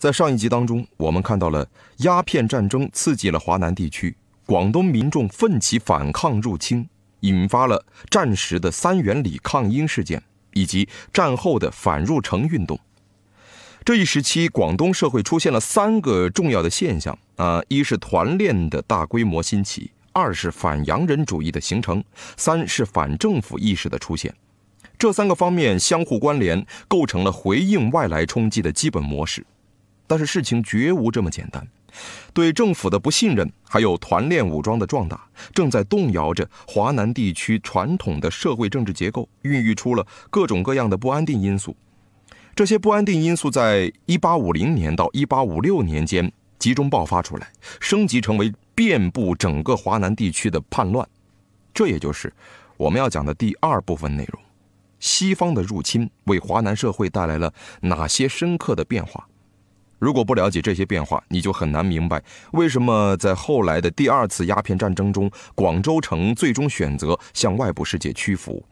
在上一集当中，我们看到了鸦片战争刺激了华南地区广东民众奋起反抗入侵，引发了战时的三元里抗英事件以及战后的反入城运动。这一时期，广东社会出现了三个重要的现象：啊，一是团练的大规模兴起；二是反洋人主义的形成；三是反政府意识的出现。这三个方面相互关联，构成了回应外来冲击的基本模式。但是事情绝无这么简单，对政府的不信任，还有团练武装的壮大，正在动摇着华南地区传统的社会政治结构，孕育出了各种各样的不安定因素。这些不安定因素在1850年到1856年间集中爆发出来，升级成为遍布整个华南地区的叛乱。这也就是我们要讲的第二部分内容：西方的入侵为华南社会带来了哪些深刻的变化？如果不了解这些变化，你就很难明白为什么在后来的第二次鸦片战争中，广州城最终选择向外部世界屈服，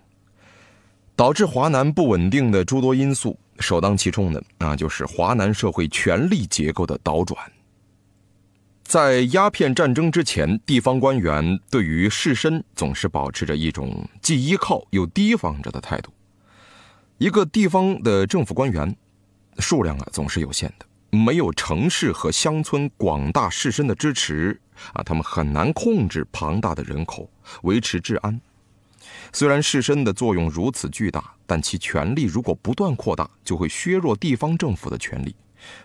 导致华南不稳定的诸多因素，首当其冲的啊就是华南社会权力结构的倒转。在鸦片战争之前，地方官员对于士绅总是保持着一种既依靠又提防着的态度。一个地方的政府官员数量啊总是有限的。没有城市和乡村广大士绅的支持，啊，他们很难控制庞大的人口，维持治安。虽然士绅的作用如此巨大，但其权力如果不断扩大，就会削弱地方政府的权力。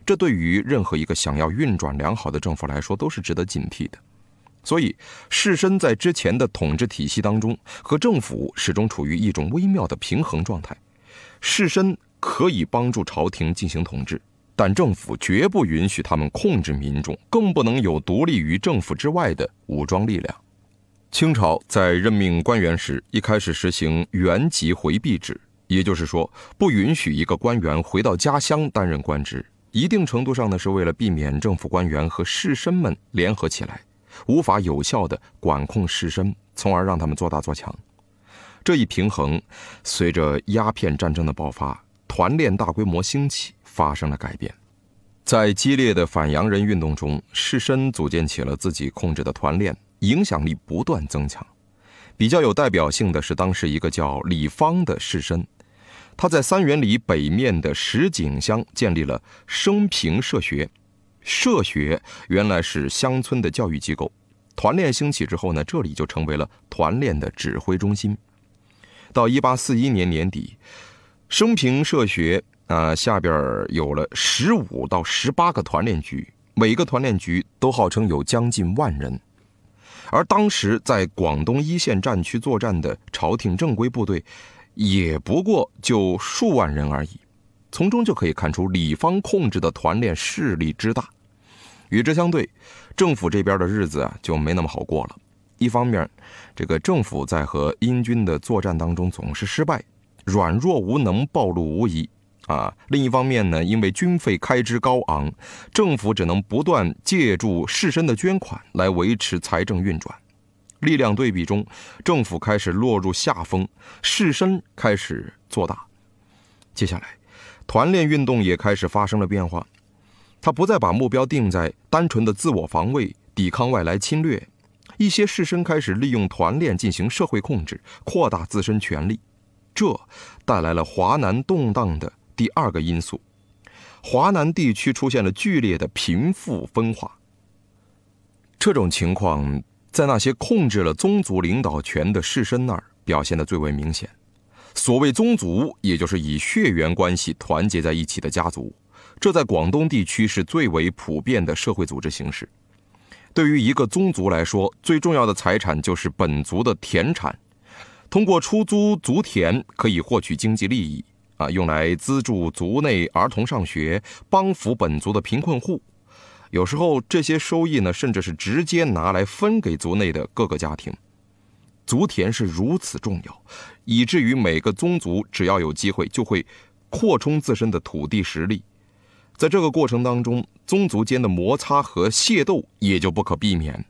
这对于任何一个想要运转良好的政府来说，都是值得警惕的。所以，士绅在之前的统治体系当中，和政府始终处于一种微妙的平衡状态。士绅可以帮助朝廷进行统治。但政府绝不允许他们控制民众，更不能有独立于政府之外的武装力量。清朝在任命官员时，一开始实行原籍回避制，也就是说，不允许一个官员回到家乡担任官职。一定程度上呢，是为了避免政府官员和士绅们联合起来，无法有效地管控士绅，从而让他们做大做强。这一平衡，随着鸦片战争的爆发。团练大规模兴起，发生了改变。在激烈的反洋人运动中，士绅组建起了自己控制的团练，影响力不断增强。比较有代表性的是当时一个叫李芳的士绅，他在三元里北面的石井乡建立了升平社学。社学原来是乡村的教育机构，团练兴起之后呢，这里就成为了团练的指挥中心。到一八四一年年底。生平社学啊，下边有了十五到十八个团练局，每个团练局都号称有将近万人，而当时在广东一线战区作战的朝廷正规部队，也不过就数万人而已。从中就可以看出李芳控制的团练势力之大。与之相对，政府这边的日子啊就没那么好过了。一方面，这个政府在和英军的作战当中总是失败。软弱无能暴露无遗，啊，另一方面呢，因为军费开支高昂，政府只能不断借助士绅的捐款来维持财政运转。力量对比中，政府开始落入下风，士绅开始做大。接下来，团练运动也开始发生了变化，他不再把目标定在单纯的自我防卫、抵抗外来侵略，一些士绅开始利用团练进行社会控制，扩大自身权力。这带来了华南动荡的第二个因素：华南地区出现了剧烈的贫富分化。这种情况在那些控制了宗族领导权的士绅那儿表现的最为明显。所谓宗族，也就是以血缘关系团结在一起的家族，这在广东地区是最为普遍的社会组织形式。对于一个宗族来说，最重要的财产就是本族的田产。通过出租族田可以获取经济利益，啊，用来资助族内儿童上学，帮扶本族的贫困户。有时候这些收益呢，甚至是直接拿来分给族内的各个家庭。族田是如此重要，以至于每个宗族只要有机会就会扩充自身的土地实力。在这个过程当中，宗族间的摩擦和械斗也就不可避免。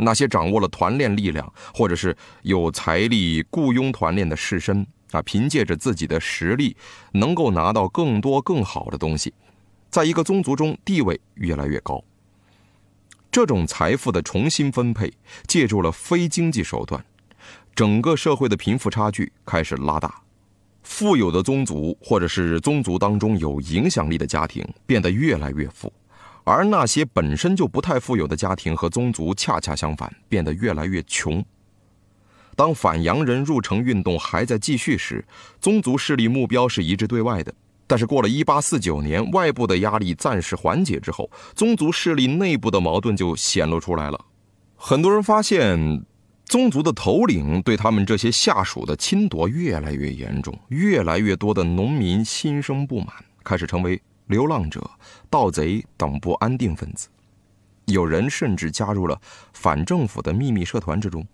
那些掌握了团练力量，或者是有财力雇佣团练的士绅啊，凭借着自己的实力，能够拿到更多更好的东西，在一个宗族中地位越来越高。这种财富的重新分配，借助了非经济手段，整个社会的贫富差距开始拉大，富有的宗族，或者是宗族当中有影响力的家庭，变得越来越富。而那些本身就不太富有的家庭和宗族，恰恰相反，变得越来越穷。当反洋人入城运动还在继续时，宗族势力目标是一致对外的。但是，过了一八四九年，外部的压力暂时缓解之后，宗族势力内部的矛盾就显露出来了。很多人发现，宗族的头领对他们这些下属的侵夺越来越严重，越来越多的农民心生不满，开始成为。流浪者、盗贼等不安定分子，有人甚至加入了反政府的秘密社团之中。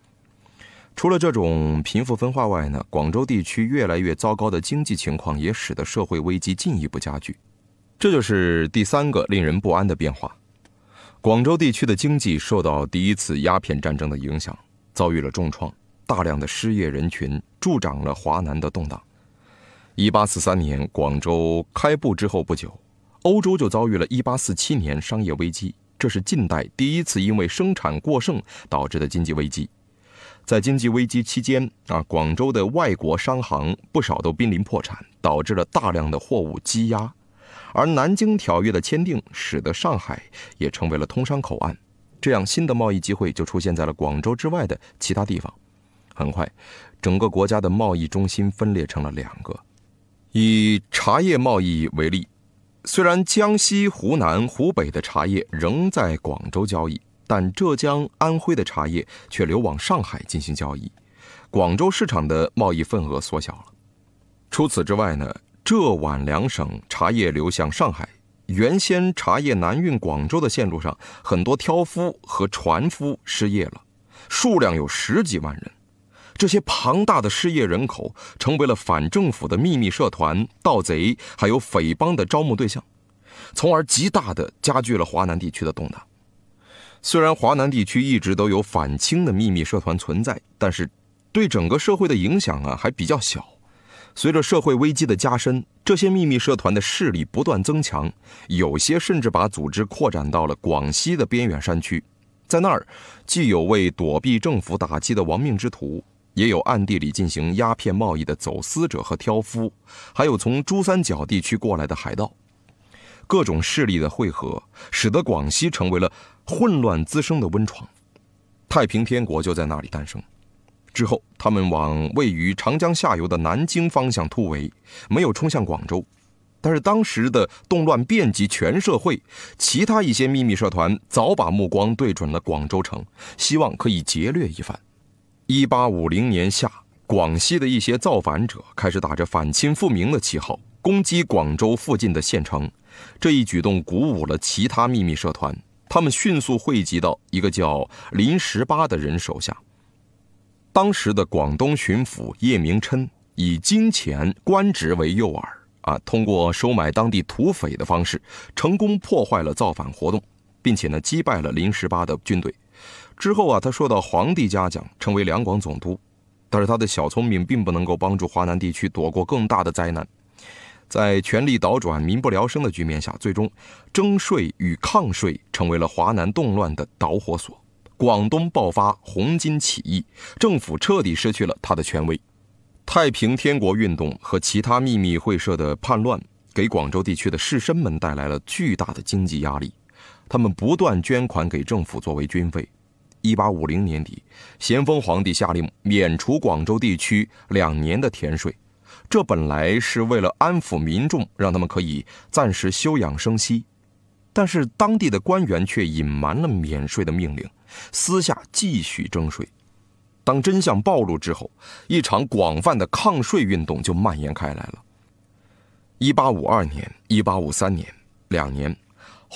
除了这种贫富分化外呢，广州地区越来越糟糕的经济情况也使得社会危机进一步加剧。这就是第三个令人不安的变化：广州地区的经济受到第一次鸦片战争的影响，遭遇了重创，大量的失业人群助长了华南的动荡。一八四三年广州开埠之后不久。欧洲就遭遇了1847年商业危机，这是近代第一次因为生产过剩导致的经济危机。在经济危机期间，啊，广州的外国商行不少都濒临破产，导致了大量的货物积压。而南京条约的签订，使得上海也成为了通商口岸，这样新的贸易机会就出现在了广州之外的其他地方。很快，整个国家的贸易中心分裂成了两个。以茶叶贸易为例。虽然江西、湖南、湖北的茶叶仍在广州交易，但浙江、安徽的茶叶却流往上海进行交易，广州市场的贸易份额缩小了。除此之外呢，浙皖两省茶叶流向上海，原先茶叶南运广州的线路上，很多挑夫和船夫失业了，数量有十几万人。这些庞大的失业人口成为了反政府的秘密社团、盗贼还有匪帮的招募对象，从而极大地加剧了华南地区的动荡。虽然华南地区一直都有反清的秘密社团存在，但是对整个社会的影响啊还比较小。随着社会危机的加深，这些秘密社团的势力不断增强，有些甚至把组织扩展到了广西的边远山区，在那儿既有为躲避政府打击的亡命之徒。也有暗地里进行鸦片贸易的走私者和挑夫，还有从珠三角地区过来的海盗，各种势力的汇合，使得广西成为了混乱滋生的温床。太平天国就在那里诞生。之后，他们往位于长江下游的南京方向突围，没有冲向广州，但是当时的动乱遍及全社会，其他一些秘密社团早把目光对准了广州城，希望可以劫掠一番。一八五零年夏，广西的一些造反者开始打着反清复明的旗号，攻击广州附近的县城。这一举动鼓舞了其他秘密社团，他们迅速汇集到一个叫林十八的人手下。当时的广东巡抚叶明琛以金钱官职为诱饵，啊，通过收买当地土匪的方式，成功破坏了造反活动，并且呢，击败了林十八的军队。之后啊，他受到皇帝嘉奖，成为两广总督。但是他的小聪明并不能够帮助华南地区躲过更大的灾难。在权力倒转、民不聊生的局面下，最终征税与抗税成为了华南动乱的导火索。广东爆发红巾起义，政府彻底失去了他的权威。太平天国运动和其他秘密会社的叛乱给广州地区的士绅们带来了巨大的经济压力，他们不断捐款给政府作为军费。一八五零年底，咸丰皇帝下令免除广州地区两年的田税，这本来是为了安抚民众，让他们可以暂时休养生息。但是当地的官员却隐瞒了免税的命令，私下继续征税。当真相暴露之后，一场广泛的抗税运动就蔓延开来了。一八五二年、一八五三年，两年。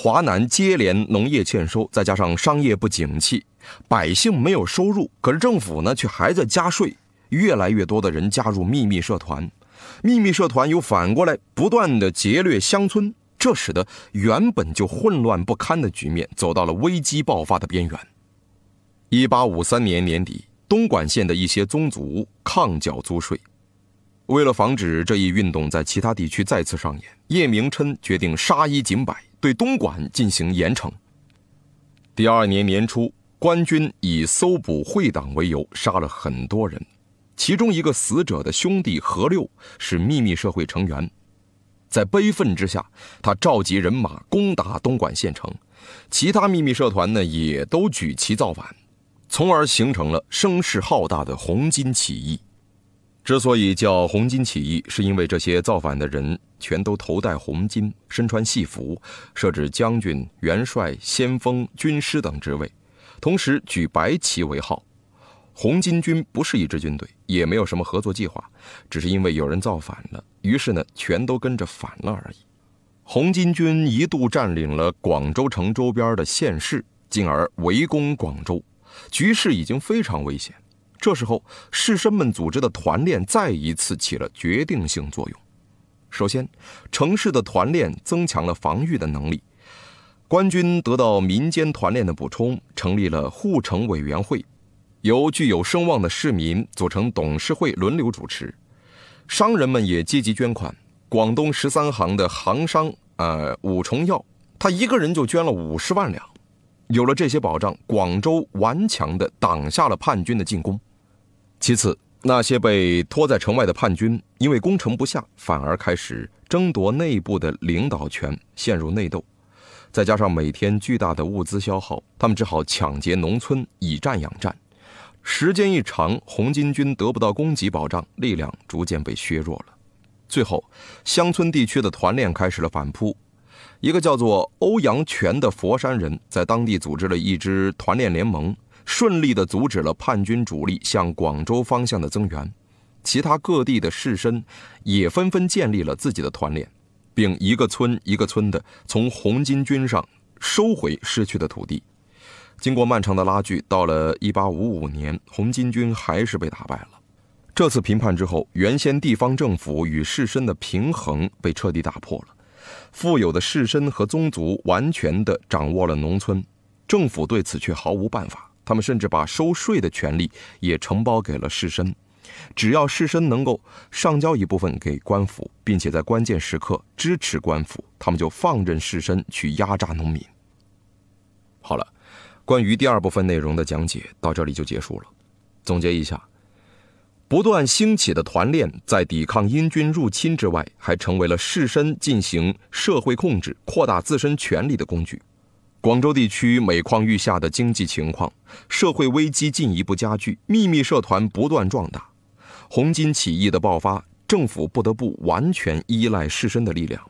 华南接连农业欠收，再加上商业不景气，百姓没有收入，可是政府呢却还在加税，越来越多的人加入秘密社团，秘密社团又反过来不断的劫掠乡村，这使得原本就混乱不堪的局面走到了危机爆发的边缘。一八五三年年底，东莞县的一些宗族抗缴租税，为了防止这一运动在其他地区再次上演，叶明琛决定杀一儆百。对东莞进行严惩。第二年年初，官军以搜捕会党为由，杀了很多人。其中一个死者的兄弟何六是秘密社会成员，在悲愤之下，他召集人马攻打东莞县城。其他秘密社团呢，也都举旗造反，从而形成了声势浩大的红巾起义。之所以叫红巾起义，是因为这些造反的人。全都头戴红巾，身穿戏服，设置将军、元帅、先锋、军师等职位，同时举白旗为号。红巾军不是一支军队，也没有什么合作计划，只是因为有人造反了，于是呢，全都跟着反了而已。红巾军一度占领了广州城周边的县市，进而围攻广州，局势已经非常危险。这时候，士绅们组织的团练再一次起了决定性作用。首先，城市的团练增强了防御的能力，官军得到民间团练的补充，成立了护城委员会，由具有声望的市民组成董事会轮流主持。商人们也积极捐款，广东十三行的行商呃伍崇耀，他一个人就捐了五十万两。有了这些保障，广州顽强地挡下了叛军的进攻。其次。那些被拖在城外的叛军，因为攻城不下，反而开始争夺内部的领导权，陷入内斗。再加上每天巨大的物资消耗，他们只好抢劫农村，以战养战。时间一长，红巾军得不到供给保障，力量逐渐被削弱了。最后，乡村地区的团练开始了反扑。一个叫做欧阳泉的佛山人，在当地组织了一支团练联盟。顺利地阻止了叛军主力向广州方向的增援，其他各地的士绅也纷纷建立了自己的团练，并一个村一个村的从红巾军上收回失去的土地。经过漫长的拉锯，到了一八五五年，红巾军还是被打败了。这次评判之后，原先地方政府与士绅的平衡被彻底打破了，富有的士绅和宗族完全地掌握了农村，政府对此却毫无办法。他们甚至把收税的权利也承包给了士绅，只要士绅能够上交一部分给官府，并且在关键时刻支持官府，他们就放任士绅去压榨农民。好了，关于第二部分内容的讲解到这里就结束了。总结一下，不断兴起的团练，在抵抗英军入侵之外，还成为了士绅进行社会控制、扩大自身权力的工具。广州地区每况愈下的经济情况，社会危机进一步加剧，秘密社团不断壮大，红巾起义的爆发，政府不得不完全依赖士绅的力量。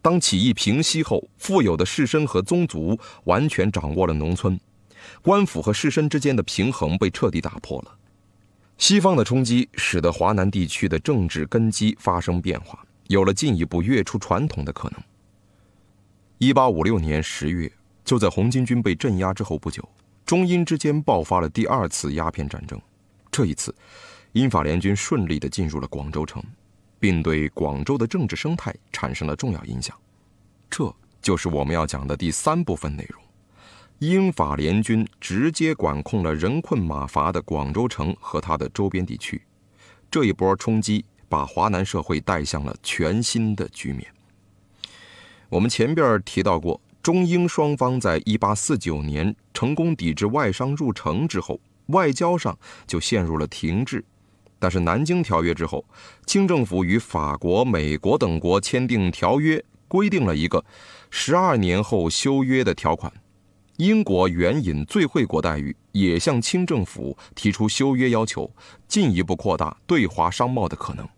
当起义平息后，富有的士绅和宗族完全掌握了农村，官府和士绅之间的平衡被彻底打破了。西方的冲击使得华南地区的政治根基发生变化，有了进一步跃出传统的可能。一八五六年十月。就在红巾军被镇压之后不久，中英之间爆发了第二次鸦片战争。这一次，英法联军顺利地进入了广州城，并对广州的政治生态产生了重要影响。这就是我们要讲的第三部分内容：英法联军直接管控了人困马乏的广州城和它的周边地区。这一波冲击把华南社会带向了全新的局面。我们前边提到过。中英双方在1849年成功抵制外商入城之后，外交上就陷入了停滞。但是南京条约之后，清政府与法国、美国等国签订条约，规定了一个十二年后修约的条款。英国援引最惠国待遇，也向清政府提出修约要求，进一步扩大对华商贸的可能。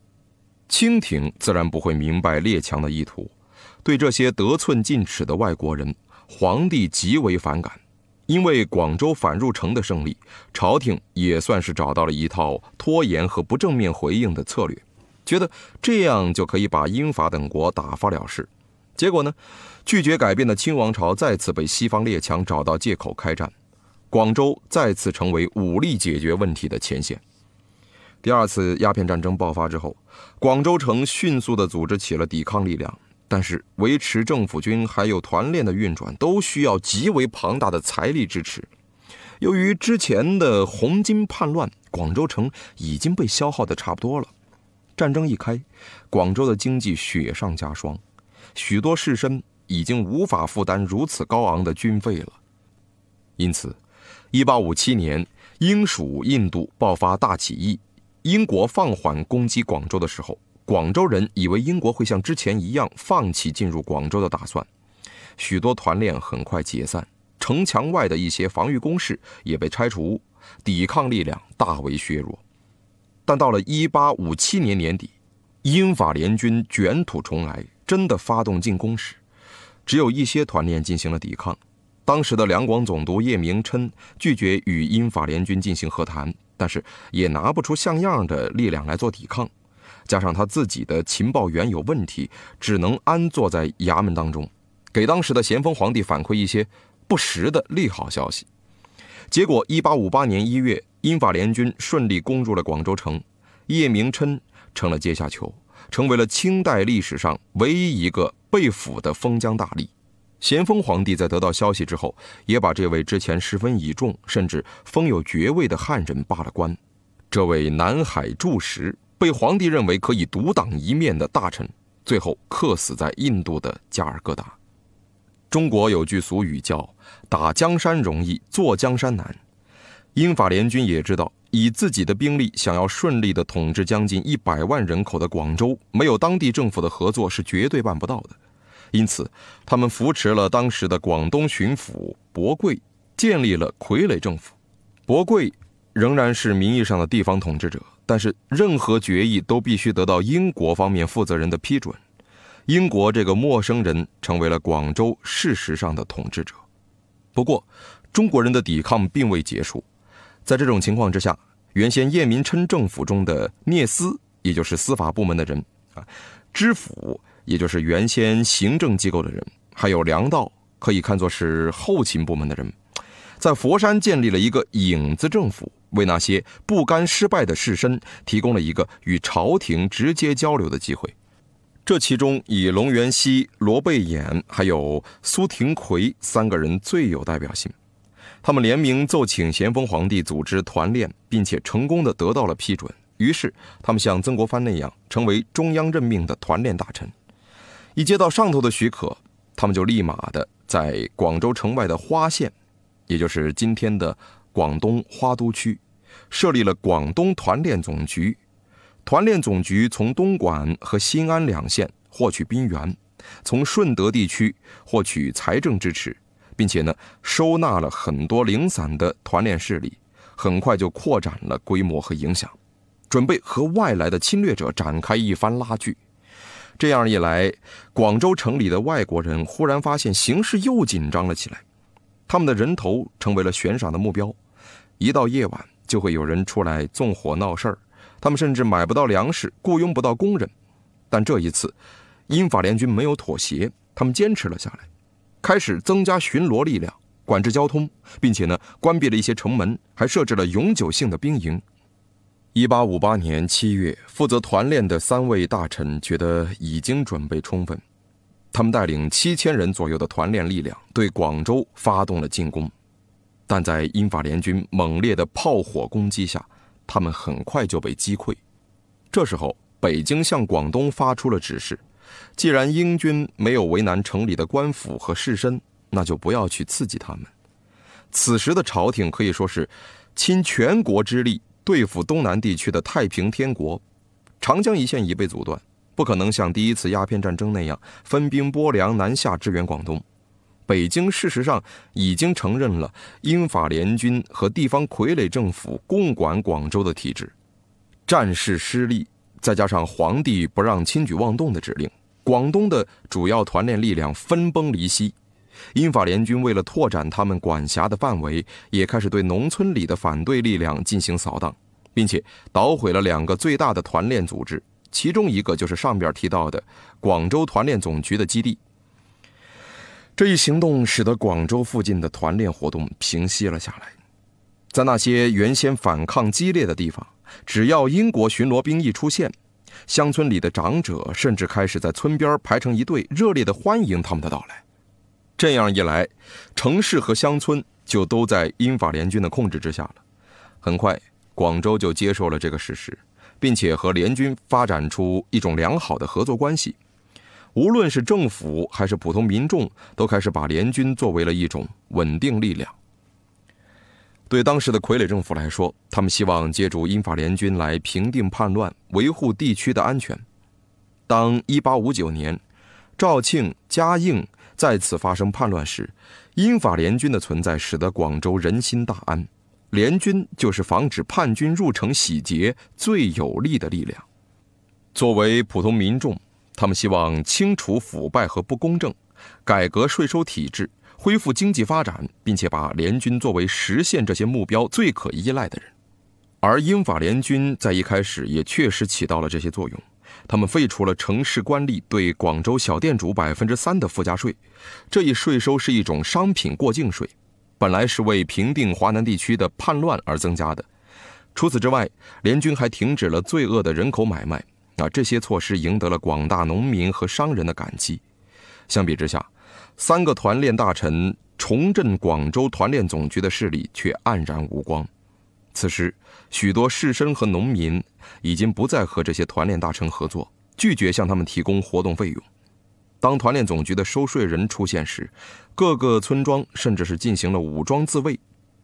清廷自然不会明白列强的意图。对这些得寸进尺的外国人，皇帝极为反感。因为广州反入城的胜利，朝廷也算是找到了一套拖延和不正面回应的策略，觉得这样就可以把英法等国打发了事。结果呢，拒绝改变的清王朝再次被西方列强找到借口开战，广州再次成为武力解决问题的前线。第二次鸦片战争爆发之后，广州城迅速地组织起了抵抗力量。但是，维持政府军还有团练的运转，都需要极为庞大的财力支持。由于之前的红巾叛乱，广州城已经被消耗的差不多了。战争一开，广州的经济雪上加霜，许多士绅已经无法负担如此高昂的军费了。因此，1857年英属印度爆发大起义，英国放缓攻击广州的时候。广州人以为英国会像之前一样放弃进入广州的打算，许多团练很快解散，城墙外的一些防御工事也被拆除，抵抗力量大为削弱。但到了一八五七年年底，英法联军卷土重来，真的发动进攻时，只有一些团练进行了抵抗。当时的两广总督叶明琛拒绝与英法联军进行和谈，但是也拿不出像样的力量来做抵抗。加上他自己的情报员有问题，只能安坐在衙门当中，给当时的咸丰皇帝反馈一些不实的利好消息。结果，一八五八年一月，英法联军顺利攻入了广州城，叶明琛成了阶下囚，成为了清代历史上唯一一个被俘的封疆大吏。咸丰皇帝在得到消息之后，也把这位之前十分倚重、甚至封有爵位的汉人罢了官。这位南海柱石被皇帝认为可以独当一面的大臣，最后客死在印度的加尔各答。中国有句俗语叫“打江山容易，坐江山难”。英法联军也知道，以自己的兵力想要顺利地统治将近一百万人口的广州，没有当地政府的合作是绝对办不到的。因此，他们扶持了当时的广东巡抚博贵，建立了傀儡政府。博贵。仍然是名义上的地方统治者，但是任何决议都必须得到英国方面负责人的批准。英国这个陌生人成为了广州事实上的统治者。不过，中国人的抵抗并未结束。在这种情况之下，原先叶明琛政府中的聂司，也就是司法部门的人啊，知府，也就是原先行政机构的人，还有粮道，可以看作是后勤部门的人，在佛山建立了一个影子政府。为那些不甘失败的士绅提供了一个与朝廷直接交流的机会。这其中以龙元熙、罗贝衍还有苏廷奎三个人最有代表性。他们联名奏请咸丰皇帝组织团练，并且成功的得到了批准。于是他们像曾国藩那样，成为中央任命的团练大臣。一接到上头的许可，他们就立马的在广州城外的花县，也就是今天的。广东花都区设立了广东团练总局，团练总局从东莞和新安两县获取兵源，从顺德地区获取财政支持，并且呢收纳了很多零散的团练势力，很快就扩展了规模和影响，准备和外来的侵略者展开一番拉锯。这样一来，广州城里的外国人忽然发现形势又紧张了起来。他们的人头成为了悬赏的目标，一到夜晚就会有人出来纵火闹事儿。他们甚至买不到粮食，雇佣不到工人。但这一次，英法联军没有妥协，他们坚持了下来，开始增加巡逻力量，管制交通，并且呢关闭了一些城门，还设置了永久性的兵营。一八五八年七月，负责团练的三位大臣觉得已经准备充分。他们带领七千人左右的团练力量对广州发动了进攻，但在英法联军猛烈的炮火攻击下，他们很快就被击溃。这时候，北京向广东发出了指示：既然英军没有为难城里的官府和士绅，那就不要去刺激他们。此时的朝廷可以说是倾全国之力对付东南地区的太平天国，长江一线已被阻断。不可能像第一次鸦片战争那样分兵拨粮南下支援广东。北京事实上已经承认了英法联军和地方傀儡政府共管广州的体制。战事失利，再加上皇帝不让轻举妄动的指令，广东的主要团练力量分崩离析。英法联军为了拓展他们管辖的范围，也开始对农村里的反对力量进行扫荡，并且捣毁了两个最大的团练组织。其中一个就是上边提到的广州团练总局的基地。这一行动使得广州附近的团练活动平息了下来。在那些原先反抗激烈的地方，只要英国巡逻兵一出现，乡村里的长者甚至开始在村边排成一队，热烈地欢迎他们的到来。这样一来，城市和乡村就都在英法联军的控制之下了。很快，广州就接受了这个事实。并且和联军发展出一种良好的合作关系，无论是政府还是普通民众，都开始把联军作为了一种稳定力量。对当时的傀儡政府来说，他们希望借助英法联军来平定叛乱，维护地区的安全。当1859年肇庆、嘉应再次发生叛乱时，英法联军的存在使得广州人心大安。联军就是防止叛军入城洗劫最有力的力量。作为普通民众，他们希望清除腐败和不公正，改革税收体制，恢复经济发展，并且把联军作为实现这些目标最可依赖的人。而英法联军在一开始也确实起到了这些作用。他们废除了城市官吏对广州小店主百分之三的附加税，这一税收是一种商品过境税。本来是为平定华南地区的叛乱而增加的。除此之外，联军还停止了罪恶的人口买卖。啊，这些措施赢得了广大农民和商人的感激。相比之下，三个团练大臣重振广州团练总局的势力却黯然无光。此时，许多士绅和农民已经不再和这些团练大臣合作，拒绝向他们提供活动费用。当团练总局的收税人出现时，各个村庄甚至是进行了武装自卫。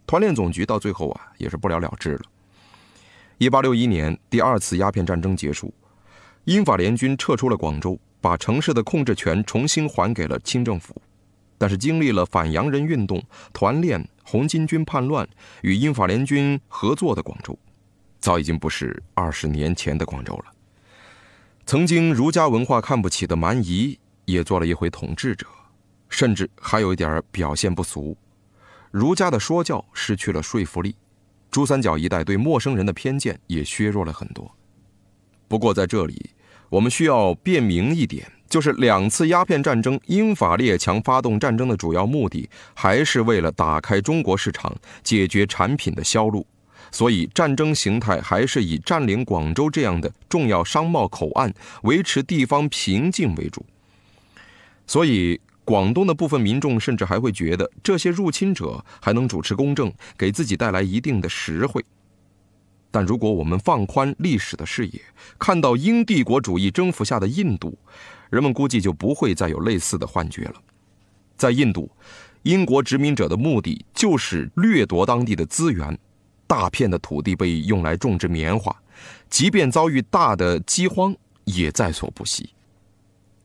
团练总局到最后啊，也是不了了之了。一八六一年，第二次鸦片战争结束，英法联军撤出了广州，把城市的控制权重新还给了清政府。但是，经历了反洋人运动、团练、红巾军叛乱与英法联军合作的广州，早已经不是二十年前的广州了。曾经儒家文化看不起的蛮夷。也做了一回统治者，甚至还有一点表现不俗。儒家的说教失去了说服力，珠三角一带对陌生人的偏见也削弱了很多。不过在这里，我们需要辨明一点，就是两次鸦片战争，英法列强发动战争的主要目的还是为了打开中国市场，解决产品的销路，所以战争形态还是以占领广州这样的重要商贸口岸，维持地方平静为主。所以，广东的部分民众甚至还会觉得这些入侵者还能主持公正，给自己带来一定的实惠。但如果我们放宽历史的视野，看到英帝国主义征服下的印度，人们估计就不会再有类似的幻觉了。在印度，英国殖民者的目的就是掠夺当地的资源，大片的土地被用来种植棉花，即便遭遇大的饥荒，也在所不惜。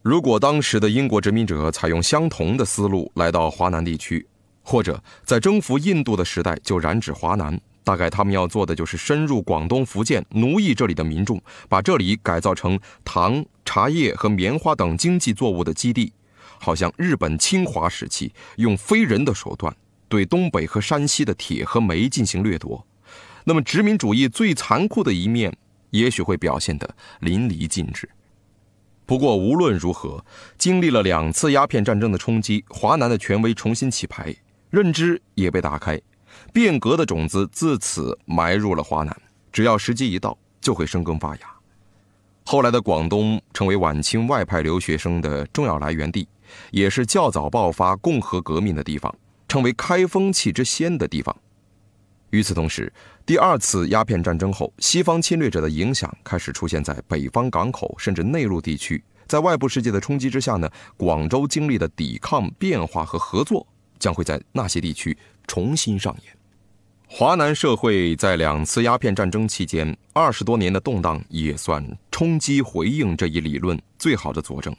如果当时的英国殖民者采用相同的思路来到华南地区，或者在征服印度的时代就染指华南，大概他们要做的就是深入广东、福建，奴役这里的民众，把这里改造成糖、茶叶和棉花等经济作物的基地，好像日本侵华时期用非人的手段对东北和山西的铁和煤进行掠夺，那么殖民主义最残酷的一面也许会表现得淋漓尽致。不过无论如何，经历了两次鸦片战争的冲击，华南的权威重新洗牌，认知也被打开，变革的种子自此埋入了华南，只要时机一到，就会生根发芽。后来的广东成为晚清外派留学生的重要来源地，也是较早爆发共和革命的地方，成为开风气之先的地方。与此同时，第二次鸦片战争后，西方侵略者的影响开始出现在北方港口，甚至内陆地区。在外部世界的冲击之下呢，广州经历的抵抗、变化和合作，将会在那些地区重新上演。华南社会在两次鸦片战争期间二十多年的动荡，也算冲击回应这一理论最好的佐证。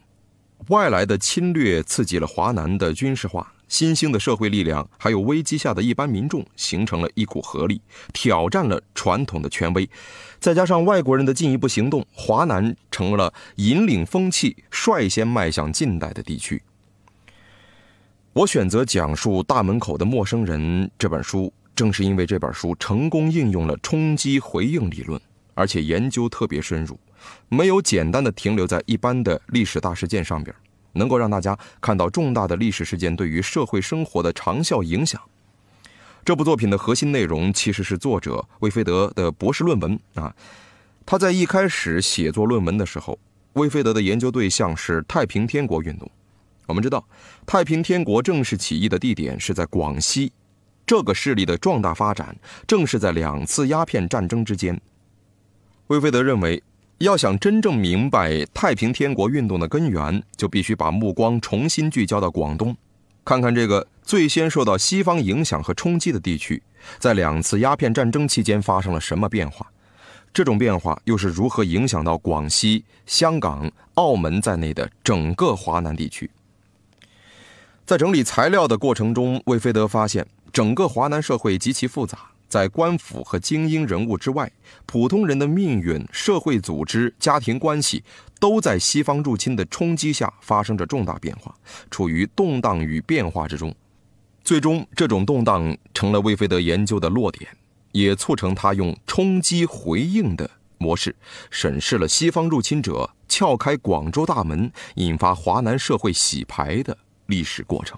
外来的侵略刺激了华南的军事化。新兴的社会力量，还有危机下的一般民众，形成了一股合力，挑战了传统的权威。再加上外国人的进一步行动，华南成了引领风气、率先迈向近代的地区。我选择讲述《大门口的陌生人》这本书，正是因为这本书成功应用了冲击回应理论，而且研究特别深入，没有简单的停留在一般的历史大事件上边。能够让大家看到重大的历史事件对于社会生活的长效影响。这部作品的核心内容其实是作者魏飞德的博士论文啊。他在一开始写作论文的时候，魏飞德的研究对象是太平天国运动。我们知道，太平天国正式起义的地点是在广西，这个势力的壮大发展正是在两次鸦片战争之间。魏飞德认为。要想真正明白太平天国运动的根源，就必须把目光重新聚焦到广东，看看这个最先受到西方影响和冲击的地区，在两次鸦片战争期间发生了什么变化，这种变化又是如何影响到广西、香港、澳门在内的整个华南地区？在整理材料的过程中，魏飞德发现，整个华南社会极其复杂。在官府和精英人物之外，普通人的命运、社会组织、家庭关系，都在西方入侵的冲击下发生着重大变化，处于动荡与变化之中。最终，这种动荡成了魏飞德研究的落点，也促成他用冲击回应的模式，审视了西方入侵者撬开广州大门，引发华南社会洗牌的历史过程。